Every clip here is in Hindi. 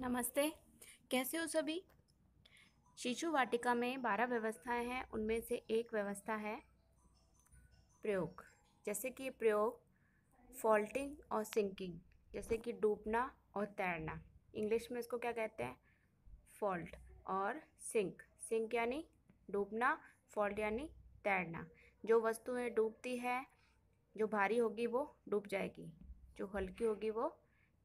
नमस्ते कैसे हो सभी शिशु वाटिका में बारह व्यवस्थाएं हैं उनमें से एक व्यवस्था है प्रयोग जैसे कि प्रयोग फॉल्टिंग और सिंकिंग जैसे कि डूबना और तैरना इंग्लिश में इसको क्या कहते हैं फॉल्ट और सिंक सिंक यानी डूबना फॉल्ट यानी तैरना जो वस्तुएं डूबती है जो भारी होगी वो डूब जाएगी जो हल्की होगी वो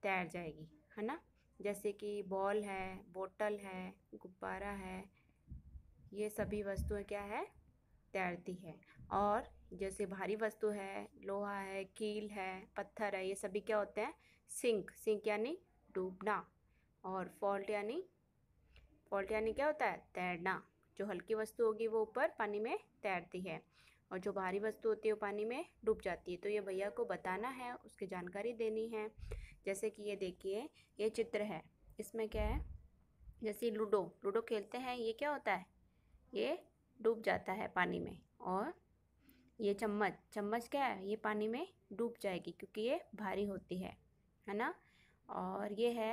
तैर जाएगी है ना जैसे कि बॉल है बोतल है गुब्बारा है ये सभी वस्तुएं क्या है तैरती है और जैसे भारी वस्तु है लोहा है कील है पत्थर है ये सभी क्या होते हैं सिंक सिंक यानी डूबना और फॉल्ट यानी फॉल्ट यानी क्या होता है तैरना जो हल्की वस्तु होगी वो ऊपर पानी में तैरती है और जो भारी वस्तु होती है वो पानी में डूब जाती है तो ये भैया को बताना है उसकी जानकारी देनी है जैसे कि ये देखिए ये चित्र है इसमें क्या है जैसे लूडो लूडो खेलते हैं ये क्या होता है ये डूब जाता है पानी में और ये चम्मच चम्मच क्या है ये पानी में डूब जाएगी क्योंकि ये भारी होती है है ना और ये है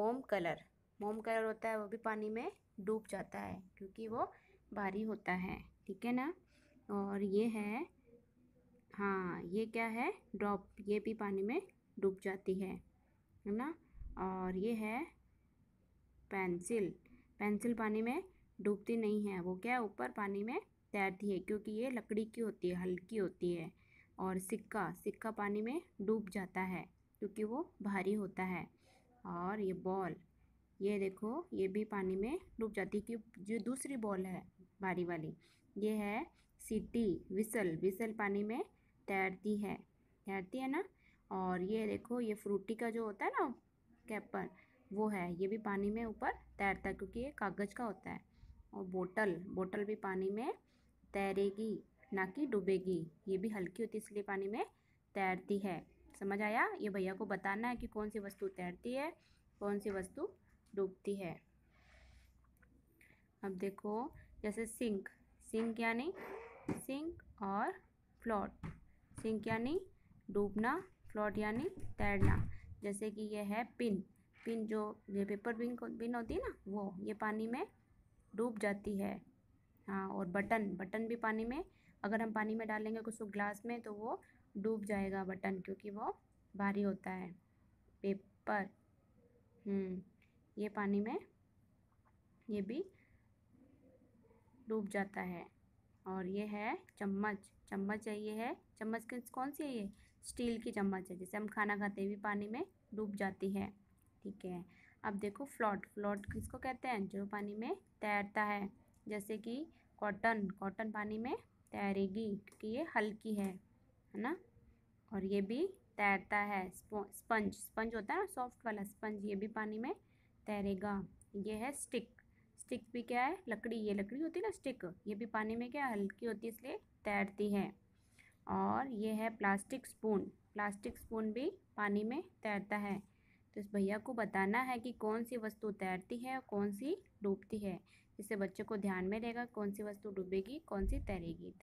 मोम कलर मोम कलर होता है वो भी पानी में डूब जाता है क्योंकि वो भारी होता है ठीक है ना और ये है हाँ ये क्या है ड्रॉप ये भी पानी में डूब जाती है है ना और ये है पेंसिल पेंसिल पानी में डूबती नहीं है वो क्या ऊपर पानी में तैरती है क्योंकि ये लकड़ी की होती है हल्की होती है और सिक्का सिक्का पानी में डूब जाता है क्योंकि वो भारी होता है और ये बॉल ये देखो ये भी पानी में डूब जाती है कि जो दूसरी बॉल है भारी वाली ये है सीटी विसल विसल पानी में तैरती है तैरती है ना और ये देखो ये फ्रूटी का जो होता है ना कैपर वो है ये भी पानी में ऊपर तैरता है क्योंकि ये कागज़ का होता है और बोटल बोटल भी पानी में तैरेगी ना कि डूबेगी ये भी हल्की होती है इसलिए पानी में तैरती है समझ आया ये भैया को बताना है कि कौन सी वस्तु तैरती है कौन सी वस्तु डूबती है अब देखो जैसे सिंक सिंक यानी सिंक और फ्लॉट सिंक यानी डूबना फ्लॉट यानी तैरना जैसे कि यह है पिन पिन जो ये पेपर पिन पिन होती है ना वो ये पानी में डूब जाती है हाँ और बटन बटन भी पानी में अगर हम पानी में डालेंगे कुछ ग्लास में तो वो डूब जाएगा बटन क्योंकि वो भारी होता है पेपर हम्म, ये पानी में ये भी डूब जाता है और ये है चम्मच चम्मच है ये है चम्मच की कौन सी है ये स्टील की चम्मच है जैसे हम खाना खाते हुए पानी में डूब जाती है ठीक है अब देखो फ्लॉट फ्लॉट किसको कहते हैं जो पानी में तैरता है जैसे कि कॉटन कॉटन पानी में तैरेगी क्योंकि ये हल्की है है ना और ये भी तैरता है स्पंज स्पंज होता है ना सॉफ्ट वाला स्पंज ये भी पानी में तैरेगा ये है स्टिक स्टिक भी क्या है लकड़ी ये लकड़ी होती है ना स्टिक ये भी पानी में क्या हल्की होती है इसलिए तैरती है और ये है प्लास्टिक स्पून प्लास्टिक स्पून भी पानी में तैरता है तो इस भैया को बताना है कि कौन सी वस्तु तैरती है और कौन सी डूबती है इससे बच्चों को ध्यान में रहेगा कौन सी वस्तु डूबेगी कौन सी तैरेगी